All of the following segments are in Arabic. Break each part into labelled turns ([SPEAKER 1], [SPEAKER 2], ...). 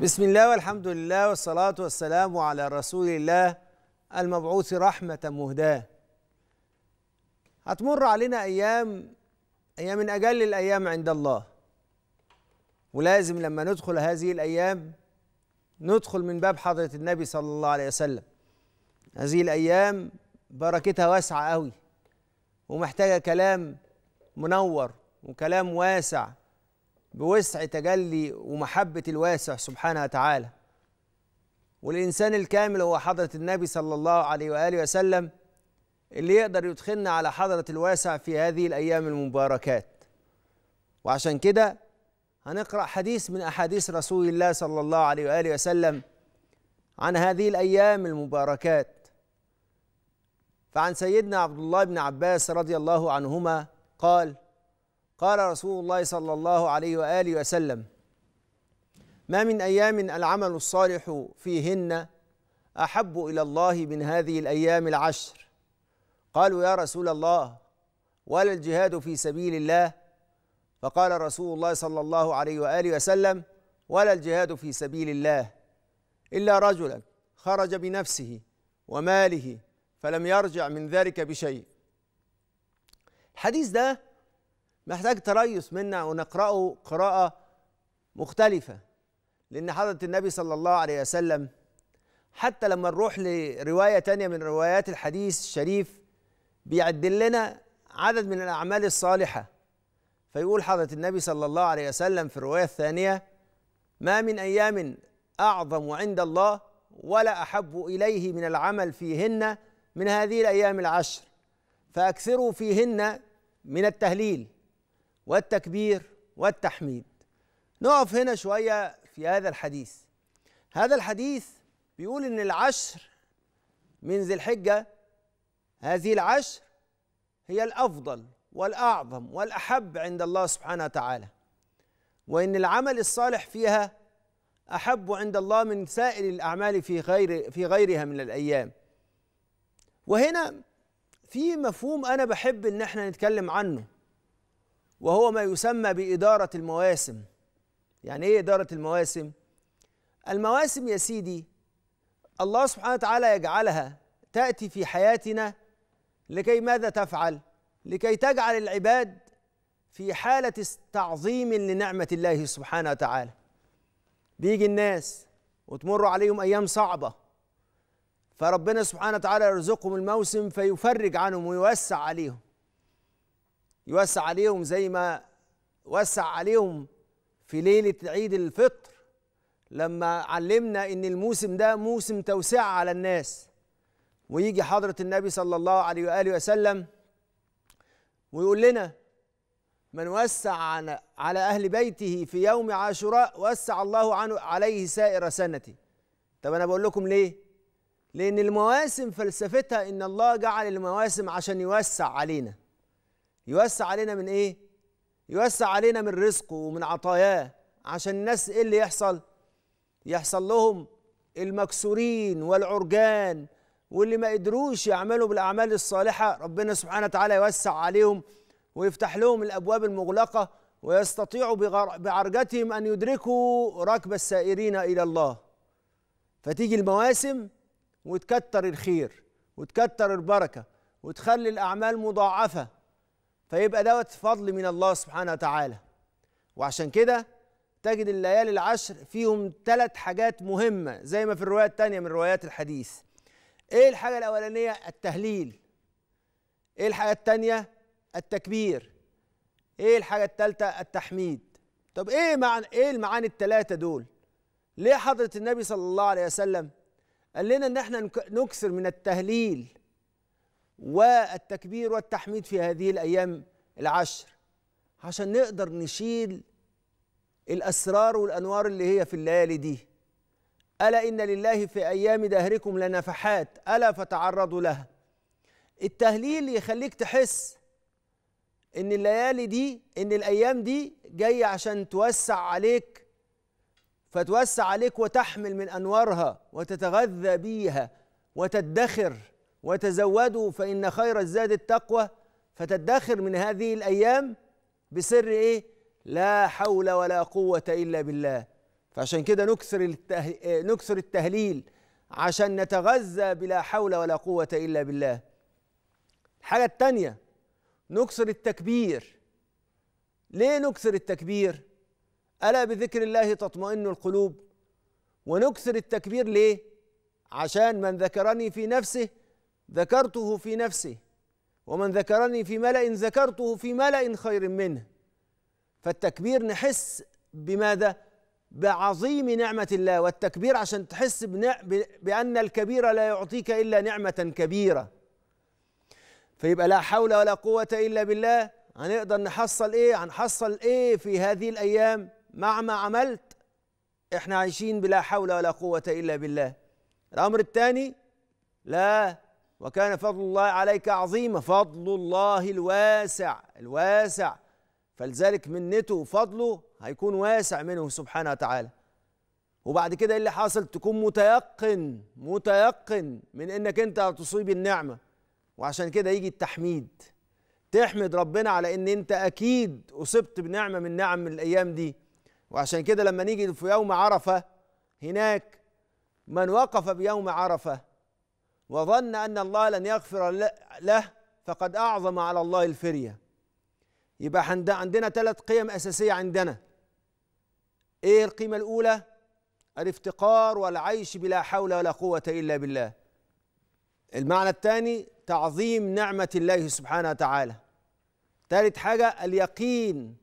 [SPEAKER 1] بسم الله والحمد لله والصلاة والسلام على رسول الله المبعوث رحمة مهداة هتمر علينا أيام هي من أجل الأيام عند الله ولازم لما ندخل هذه الأيام ندخل من باب حضرة النبي صلى الله عليه وسلم هذه الأيام بركتها واسعة قوي ومحتاجة كلام منور وكلام واسع بوسع تجلي ومحبة الواسع سبحانه وتعالى والإنسان الكامل هو حضرة النبي صلى الله عليه وآله وسلم اللي يقدر يدخلنا على حضرة الواسع في هذه الأيام المباركات وعشان كده هنقرأ حديث من أحاديث رسول الله صلى الله عليه وآله وسلم عن هذه الأيام المباركات فعن سيدنا عبد الله بن عباس رضي الله عنهما قال قال رسول الله صلى الله عليه واله وسلم ما من ايام العمل الصالح فيهن احب الى الله من هذه الايام العشر قالوا يا رسول الله ولا الجهاد في سبيل الله فقال رسول الله صلى الله عليه واله وسلم ولا الجهاد في سبيل الله الا رجلا خرج بنفسه وماله فلم يرجع من ذلك بشيء الحديث ده محتاج تريث منا ونقرأه قراءة مختلفة لأن حضرة النبي صلى الله عليه وسلم حتى لما نروح لرواية تانية من روايات الحديث الشريف بيعد لنا عدد من الأعمال الصالحة فيقول حضرة النبي صلى الله عليه وسلم في الرواية الثانية ما من أيام أعظم عند الله ولا أحب إليه من العمل فيهن من هذه الأيام العشر فأكثروا فيهن من التهليل والتكبير والتحميد نقف هنا شويه في هذا الحديث هذا الحديث بيقول ان العشر من ذي الحجه هذه العشر هي الافضل والاعظم والاحب عند الله سبحانه وتعالى وان العمل الصالح فيها احب عند الله من سائر الاعمال في غير في غيرها من الايام وهنا في مفهوم انا بحب ان احنا نتكلم عنه وهو ما يسمى بإدارة المواسم يعني إيه إدارة المواسم؟ المواسم يا سيدي الله سبحانه وتعالى يجعلها تأتي في حياتنا لكي ماذا تفعل؟ لكي تجعل العباد في حالة تعظيم لنعمة الله سبحانه وتعالى بيجي الناس وتمر عليهم أيام صعبة فربنا سبحانه وتعالى يرزقهم الموسم فيفرج عنهم ويوسع عليهم يوسع عليهم زي ما وسع عليهم في ليلة عيد الفطر لما علمنا ان الموسم ده موسم توسعة على الناس ويجي حضرة النبي صلى الله عليه وآله وسلم ويقول لنا من وسع على أهل بيته في يوم عاشوراء وسع الله عنه عليه سائر سنته طب أنا بقول لكم ليه لأن المواسم فلسفتها إن الله جعل المواسم عشان يوسع علينا يوسع علينا من ايه يوسع علينا من رزقه ومن عطاياه عشان الناس ايه اللي يحصل يحصل لهم المكسورين والعرجان واللي ما قدروش يعملوا بالاعمال الصالحه ربنا سبحانه وتعالى يوسع عليهم ويفتح لهم الابواب المغلقه ويستطيعوا بعرجتهم ان يدركوا ركب السائرين الى الله فتيجي المواسم وتكتر الخير وتكتر البركه وتخلي الاعمال مضاعفه فيبقى دوت فضل من الله سبحانه وتعالى وعشان كده تجد الليالي العشر فيهم ثلاث حاجات مهمة زي ما في الرواية الثانية من روايات الحديث ايه الحاجة الأولانية التهليل ايه الحاجة الثانية التكبير ايه الحاجة الثالثة التحميد طب ايه معنى ايه المعاني الثلاثة دول ليه حضرة النبي صلى الله عليه وسلم قال لنا ان احنا نكسر من التهليل والتكبير والتحميد في هذه الايام العشر عشان نقدر نشيل الاسرار والانوار اللي هي في الليالي دي الا ان لله في ايام دهركم لنفحات الا فتعرضوا لها التهليل يخليك تحس ان الليالي دي ان الايام دي جايه عشان توسع عليك فتوسع عليك وتحمل من انوارها وتتغذى بيها وتدخر وتزودوا فإن خير الزاد التقوى فتدخر من هذه الأيام بسر إيه؟ لا حول ولا قوة إلا بالله فعشان كده نكسر الته... نكسر التهليل عشان نتغذى بلا حول ولا قوة إلا بالله الحاجة الثانية نكسر التكبير ليه نكسر التكبير ألا بذكر الله تطمئن القلوب ونكسر التكبير ليه عشان من ذكرني في نفسه ذكرته في نفسه ومن ذكرني في ملأ ذكرته في ملأ خير منه فالتكبير نحس بماذا؟ بعظيم نعمة الله والتكبير عشان تحس بأن الكبير لا يعطيك إلا نعمة كبيرة فيبقى لا حول ولا قوة إلا بالله هنقدر نحصل إيه هنحصل إيه في هذه الأيام مع ما عملت احنا عايشين بلا حول ولا قوة إلا بالله الأمر الثاني لا وكان فضل الله عليك عظيما فضل الله الواسع الواسع فلذلك منته وفضله هيكون واسع منه سبحانه وتعالى وبعد كده إيه اللي حاصل تكون متيقن متيقن من انك انت هتصيب النعمه وعشان كده يجي التحميد تحمد ربنا على ان انت اكيد اصبت بنعمه من نعم الايام دي وعشان كده لما نيجي في يوم عرفه هناك من وقف بيوم عرفه وظن أن الله لن يغفر له فقد أعظم على الله الفرية يبقى عندنا ثلاث قيم أساسية عندنا إيه القيمة الأولى؟ الافتقار والعيش بلا حول ولا قوة إلا بالله المعنى الثاني تعظيم نعمة الله سبحانه وتعالى ثالث حاجة اليقين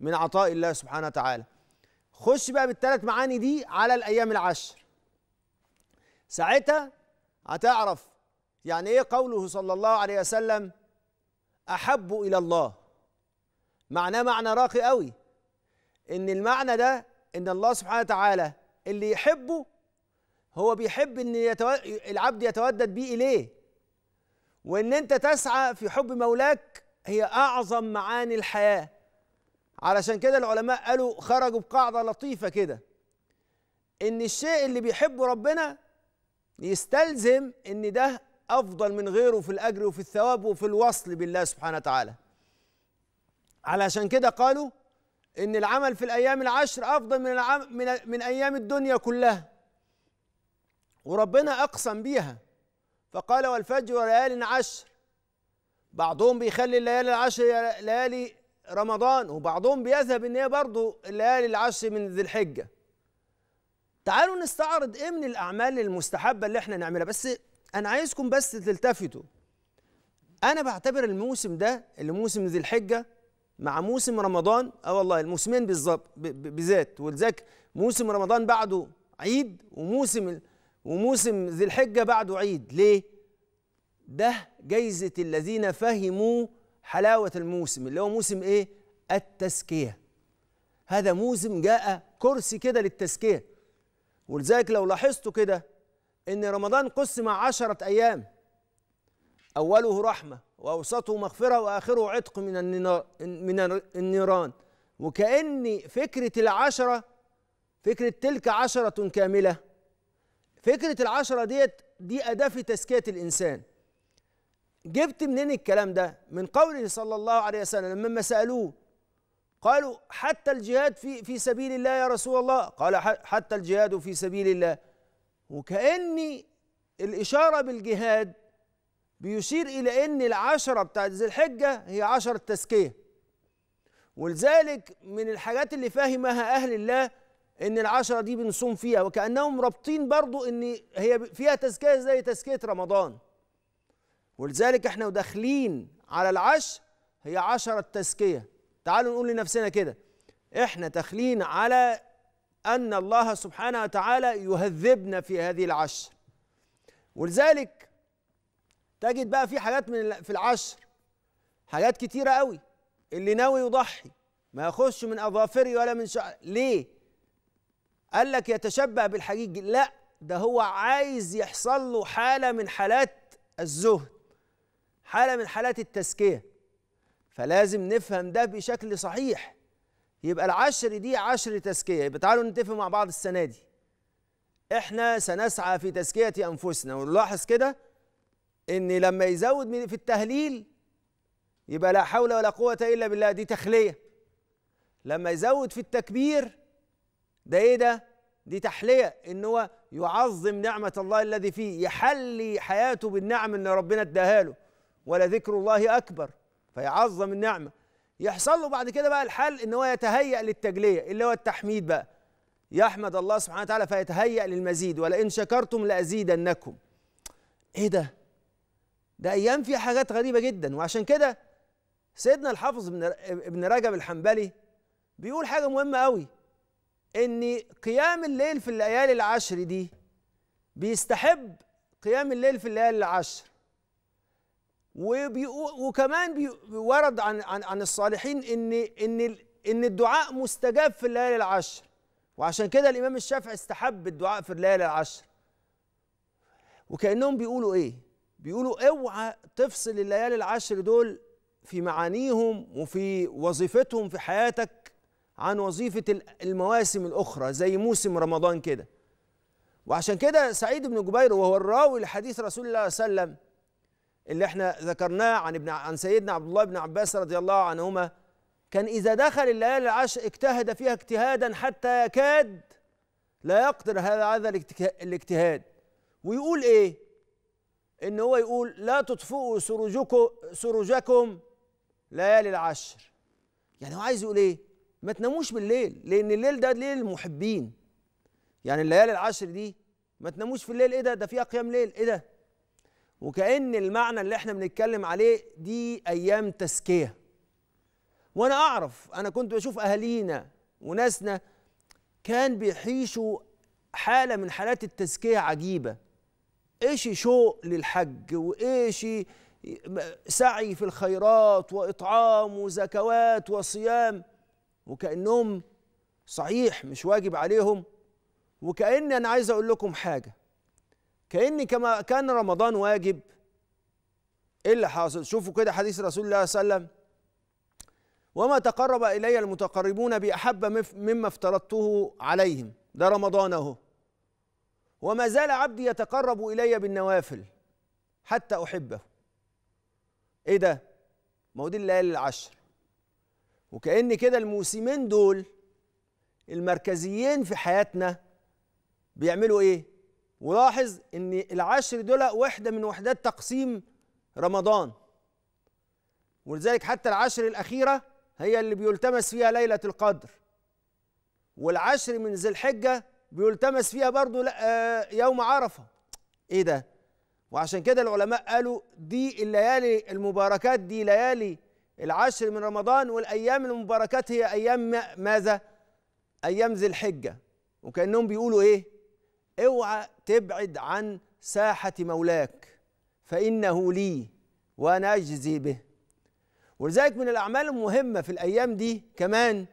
[SPEAKER 1] من عطاء الله سبحانه وتعالى خش بقى بالثلاث معاني دي على الأيام العشر ساعتها هتعرف يعني ايه قوله صلى الله عليه وسلم احب الى الله معناه معنى راقي قوي ان المعنى ده ان الله سبحانه وتعالى اللي يحبه هو بيحب ان يتو... العبد يتودد بيه اليه وان انت تسعى في حب مولاك هي اعظم معاني الحياه علشان كده العلماء قالوا خرجوا بقاعده لطيفه كده ان الشيء اللي بيحبه ربنا يستلزم ان ده افضل من غيره في الاجر وفي الثواب وفي الوصل بالله سبحانه وتعالى علشان كده قالوا ان العمل في الايام العشر افضل من من من ايام الدنيا كلها وربنا اقسم بيها فقال والفجر وليال عشر بعضهم بيخلي الليالي العشر ليالي رمضان وبعضهم بيذهب ان هي برضه الليالي العشر من ذي الحجه تعالوا نستعرض ايه من الاعمال المستحبه اللي احنا نعملها بس انا عايزكم بس تلتفتوا انا بعتبر الموسم ده اللي موسم ذي الحجه مع موسم رمضان اه والله الموسمين بالظبط بالذات ولذلك موسم رمضان بعده عيد وموسم وموسم ذي الحجه بعده عيد ليه ده جايزه الذين فهموا حلاوه الموسم اللي هو موسم ايه التزكيه هذا موسم جاء كرسي كده للتزكيه ولذلك لو لاحظتوا كده ان رمضان قسم عشرة ايام اوله رحمه واوسطه مغفره واخره عتق من من النيران وكان فكره العشره فكره تلك عشره كامله فكره العشره ديت دي اداه في تزكيه الانسان جبت منين الكلام ده من قوله صلى الله عليه وسلم لما سالوه قالوا حتى الجهاد في في سبيل الله يا رسول الله قال حتى الجهاد في سبيل الله وكأني الإشارة بالجهاد بيشير إلى أن العشرة بتاعت ذي الحجة هي عشرة تزكية ولذلك من الحاجات اللي فاهمها أهل الله أن العشرة دي بنصوم فيها وكأنهم رابطين برضو أن هي فيها تزكية زي تزكية رمضان ولذلك احنا وداخلين على العشر هي عشرة تزكية تعالوا نقول لنفسنا كده احنا داخلين على ان الله سبحانه وتعالى يهذبنا في هذه العشر ولذلك تجد بقى في حاجات من في العشر حاجات كتيره قوي اللي ناوي يضحي ما يخش من اظافري ولا من شعر ليه قال لك يتشبه بالحجيج لا ده هو عايز يحصل له حاله من حالات الزهد حاله من حالات التزكيه فلازم نفهم ده بشكل صحيح يبقى العشر دي عشر تزكية يبقى تعالوا نتفق مع بعض السنة دي احنا سنسعى في تزكية أنفسنا ونلاحظ كده ان لما يزود في التهليل يبقى لا حول ولا قوة إلا بالله دي تخلية لما يزود في التكبير ده إيه ده؟ دي تحلية إن هو يعظم نعمة الله الذي فيه يحلي حياته بالنعم اللي ربنا اداها له ولذكر الله أكبر فيعظم النعمه يحصل له بعد كده بقى الحل ان هو يتهيأ للتجليه اللي هو التحميد بقى يحمد الله سبحانه وتعالى فيتهيأ للمزيد ولئن شكرتم لأزيدنكم ايه ده ده ايام فيها حاجات غريبه جدا وعشان كده سيدنا الحافظ ابن رجب الحنبلي بيقول حاجه مهمه قوي ان قيام الليل في الليالي العشر دي بيستحب قيام الليل في الليالي العشر وكمان ورد عن عن عن الصالحين ان ان ان الدعاء مستجاب في الليالي العشر وعشان كده الامام الشافعي استحب الدعاء في الليالي العشر وكانهم بيقولوا ايه بيقولوا اوعى تفصل الليالي العشر دول في معانيهم وفي وظيفتهم في حياتك عن وظيفه المواسم الاخرى زي موسم رمضان كده وعشان كده سعيد بن جبير وهو الراوي لحديث رسول الله صلى الله عليه وسلم اللي احنا ذكرناه عن ابن عن سيدنا عبد الله بن عباس رضي الله عنهما كان إذا دخل الليالي العشر اجتهد فيها اجتهادا حتى يكاد لا يقدر هذا هذا الاجتهاد ويقول ايه؟ ان هو يقول لا تطفئوا سروجكم سروجكم ليالي العشر يعني هو عايز يقول ايه؟ ما تناموش بالليل لان الليل ده ليل المحبين يعني الليالي العشر دي ما تناموش في الليل ايه ده ده فيها قيام ليل ايه ده وكأن المعنى اللي احنا بنتكلم عليه دي أيام تزكية وأنا أعرف أنا كنت بشوف أهالينا وناسنا كان بيعيشوا حالة من حالات التزكية عجيبة ايش شوق للحج وايش سعي في الخيرات واطعام وزكوات وصيام وكانهم صحيح مش واجب عليهم وكان انا عايز اقول لكم حاجه كأن كما كان رمضان واجب ايه اللي حاصل شوفوا كده حديث رسول الله صلى الله عليه وسلم وما تقرب الي المتقربون باحب مما افترضته عليهم ده رمضان اهو وما زال عبدي يتقرب الي بالنوافل حتى احبه ايه ده ما هو دي الليالي العشر وكأن كده الموسمين دول المركزيين في حياتنا بيعملوا ايه ولاحظ ان العشر دول وحده من وحدات تقسيم رمضان ولذلك حتى العشر الاخيره هي اللي بيلتمس فيها ليله القدر والعشر من ذي الحجه بيلتمس فيها برضو آه، يوم عرفه ايه ده وعشان كده العلماء قالوا دي الليالي المباركات دي ليالي العشر من رمضان والايام المباركات هي ايام ماذا ايام ذي الحجه وكانهم بيقولوا ايه اوعى تبعد عن ساحة مولاك فإنه لي وأنا أجزي به ولذلك من الأعمال المهمة في الأيام دي كمان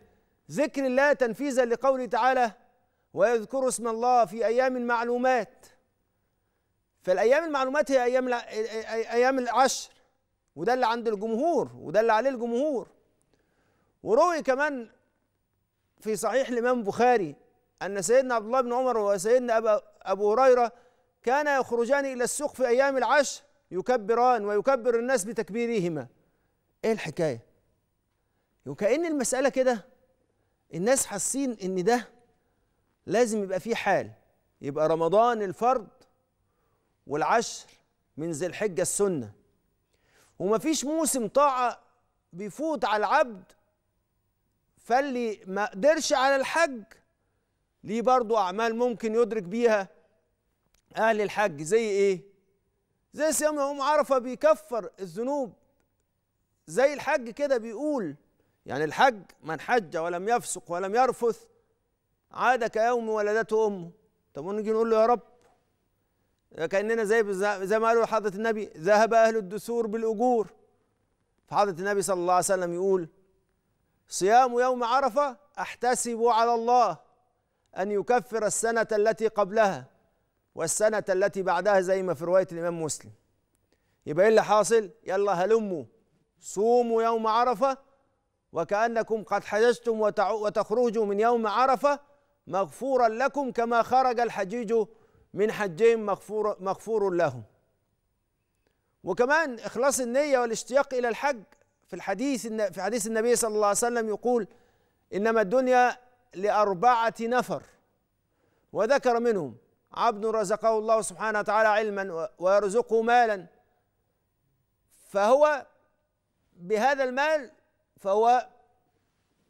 [SPEAKER 1] ذكر الله تنفيذا لقوله تعالى ويذكر اسم الله في أيام معلومات فالأيام المعلومات هي أيام أيام العشر وده اللي عند الجمهور وده اللي عليه الجمهور وروي كمان في صحيح الإمام بخاري أن سيدنا عبد الله بن عمر وسيدنا أبو هريرة كان يخرجان إلى السوق في أيام العشر يكبران ويكبر الناس بتكبيرهما إيه الحكاية؟ وكأن المسألة كده الناس حاسين إن ده لازم يبقى فيه حال يبقى رمضان الفرض والعشر من ذي الحجة السنة ومفيش موسم طاعة بيفوت على العبد فاللي ما قدرش على الحج ليه برضو أعمال ممكن يدرك بيها أهل الحج زي إيه؟ زي صيام يوم عرفة بيكفر الذنوب زي الحج كده بيقول يعني الحج من حج ولم يفسق ولم يرفث عاد كيوم ولدته أمه طب ونجي نقول له يا رب كأننا زي زي ما قالوا حضرة النبي ذهب أهل الدثور بالأجور فحضرة النبي صلى الله عليه وسلم يقول صيام يوم عرفة أحتسب على الله أن يكفر السنة التي قبلها والسنة التي بعدها زي ما في رواية الإمام مسلم يبقى إيه اللي حاصل يلا هلموا صوموا يوم عرفة وكأنكم قد حججتم وتخرجوا من يوم عرفة مغفورا لكم كما خرج الحجيج من حجين مغفور, مغفور لهم وكمان إخلاص النية والاشتياق إلى الحج في الحديث في حديث النبي صلى الله عليه وسلم يقول إنما الدنيا لأربعة نفر وذكر منهم عبد رزقه الله سبحانه وتعالى علما ويرزقه مالا فهو بهذا المال فهو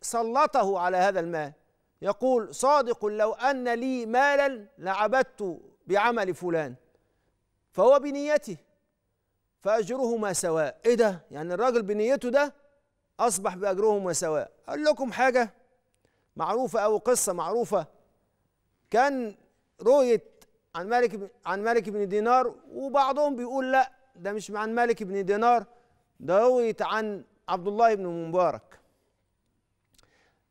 [SPEAKER 1] سلطه على هذا المال يقول صادق لو أن لي مالا لعبدت بعمل فلان فهو بنيته فأجرهما سواء إيه ده يعني الراجل بنيته ده أصبح بأجرهما سواء أقول لكم حاجة معروفة أو قصة معروفة كان رؤية عن مالك عن مالك بن دينار وبعضهم بيقول لا ده مش عن مالك بن دينار ده رؤية عن عبد الله بن مبارك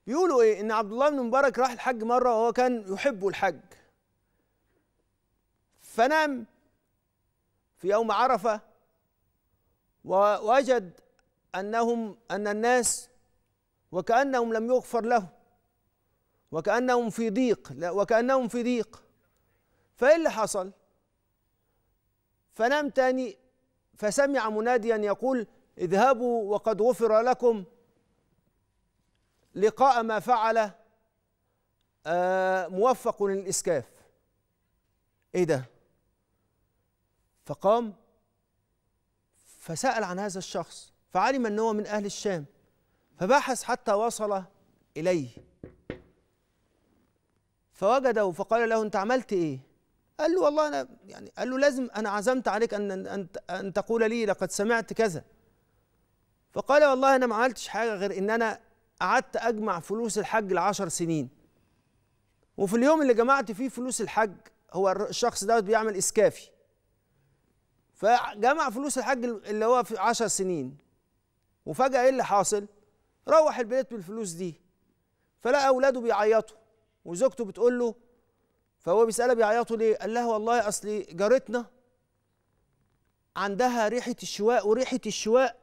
[SPEAKER 1] بيقولوا ايه ان عبد الله بن مبارك راح الحج مرة وهو كان يحب الحج فنام في يوم عرفة ووجد انهم ان الناس وكانهم لم يغفر لهم وكأنهم في ضيق وكأنهم في ضيق فإيه اللي حصل؟ فنام تاني فسمع مناديا يقول اذهبوا وقد غفر لكم لقاء ما فعل آه، موفق للإسكاف إيه ده؟ فقام فسأل عن هذا الشخص فعلم أنه من أهل الشام فبحث حتى وصل إليه فوجده فقال له انت عملت ايه قال له والله انا يعني قال له لازم انا عزمت عليك ان ان ان تقول لي لقد سمعت كذا فقال والله انا ما عملتش حاجه غير ان انا قعدت اجمع فلوس الحج لعشر سنين وفي اليوم اللي جمعت فيه فلوس الحج هو الشخص دوت بيعمل اسكافي فجمع فلوس الحج اللي هو في 10 سنين وفجاه ايه اللي حاصل؟ روح البيت بالفلوس دي فلقى اولاده بيعيطوا وزوجته بتقول له فهو بيسألها بيعيطوا ليه؟ قال لها والله أصل جارتنا عندها ريحة الشواء وريحة الشواء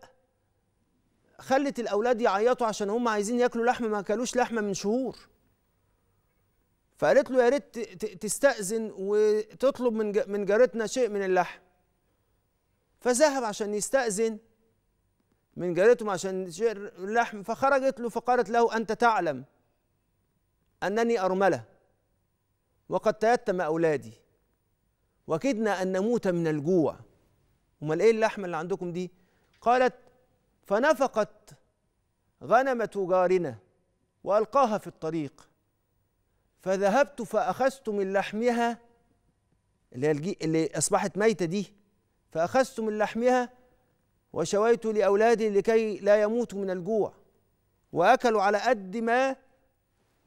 [SPEAKER 1] خلت الأولاد يعيطوا عشان هم عايزين ياكلوا لحمة ما أكلوش لحمة من شهور فقالت له يا ريت تستأذن وتطلب من من جارتنا شيء من اللحم فذهب عشان يستأذن من جارتهم عشان شيء اللحم فخرجت له فقالت له أنت تعلم أنني أرملة وقد تيتم أولادي وكدنا أن نموت من الجوع أمال إيه اللحمة اللي عندكم دي؟ قالت فنفقت غنمة جارنا وألقاها في الطريق فذهبت فأخذت من لحمها اللي, اللي أصبحت ميتة دي فأخذت من لحمها وشويت لأولادي لكي لا يموتوا من الجوع وأكلوا على قد ما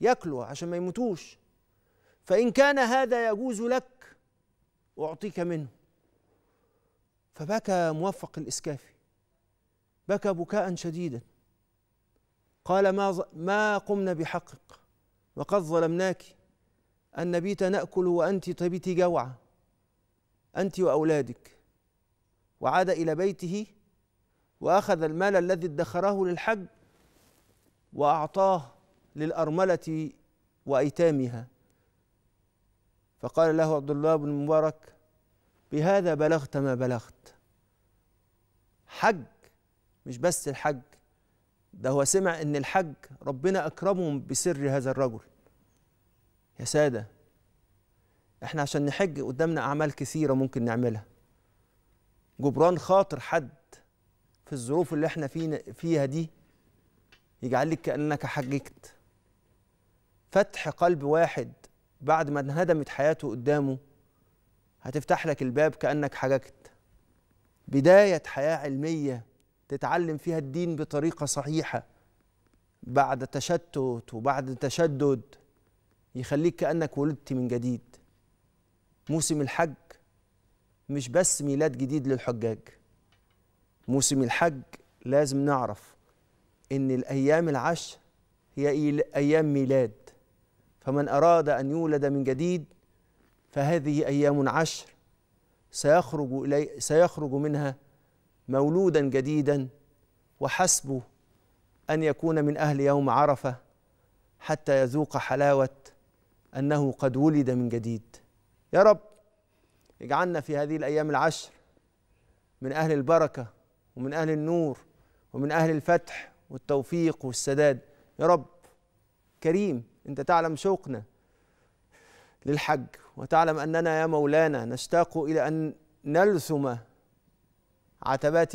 [SPEAKER 1] ياكلوا عشان ما يموتوش فإن كان هذا يجوز لك أعطيك منه فبكى موفق الإسكافي بكى بكاء شديدا قال ما ما قمنا بحقك وقد ظلمناك أن نبيت نأكل وأنت تبيت طيب جوعا أنت وأولادك وعاد إلى بيته وأخذ المال الذي ادخره للحج وأعطاه للأرملة وأيتامها فقال له عبد الله بن المبارك بهذا بلغت ما بلغت حج مش بس الحج ده هو سمع ان الحج ربنا اكرمهم بسر هذا الرجل يا ساده احنا عشان نحج قدامنا اعمال كثيره ممكن نعملها جبران خاطر حد في الظروف اللي احنا فينا فيها دي يجعلك كانك حججت فتح قلب واحد بعد ما انهدمت حياته قدامه هتفتح لك الباب كأنك حججت بداية حياة علمية تتعلم فيها الدين بطريقة صحيحة بعد تشتت وبعد تشدد يخليك كأنك ولدت من جديد موسم الحج مش بس ميلاد جديد للحجاج موسم الحج لازم نعرف ان الايام العشر هي ايام ميلاد فمن أراد أن يولد من جديد فهذه أيام عشر سيخرج, إلي سيخرج منها مولودا جديدا وحسبه أن يكون من أهل يوم عرفة حتى يذوق حلاوة أنه قد ولد من جديد يا رب اجعلنا في هذه الأيام العشر من أهل البركة ومن أهل النور ومن أهل الفتح والتوفيق والسداد يا رب كريم أنت تعلم شوقنا للحج وتعلم أننا يا مولانا نشتاق إلى أن نلثم عتبات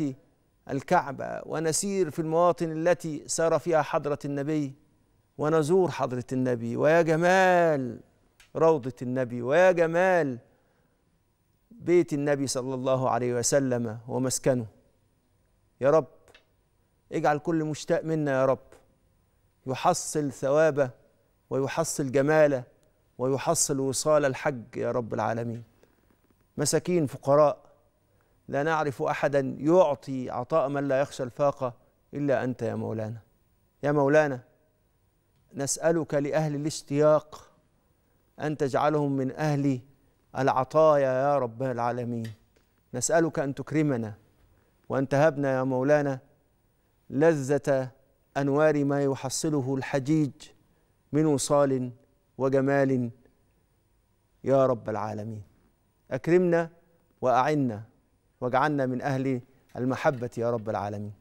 [SPEAKER 1] الكعبة ونسير في المواطن التي سار فيها حضرة النبي ونزور حضرة النبي ويا جمال روضة النبي ويا جمال بيت النبي صلى الله عليه وسلم ومسكنه يا رب اجعل كل مشتاق منا يا رب يحصل ثوابه ويحصل جماله ويحصل وصال الحج يا رب العالمين مساكين فقراء لا نعرف احدا يعطي عطاء من لا يخشى الفاقه الا انت يا مولانا يا مولانا نسالك لاهل الاشتياق ان تجعلهم من اهل العطايا يا رب العالمين نسالك ان تكرمنا وان تهبنا يا مولانا لذه انوار ما يحصله الحجيج من وصال وجمال يا رب العالمين اكرمنا واعنا واجعلنا من اهل المحبه يا رب العالمين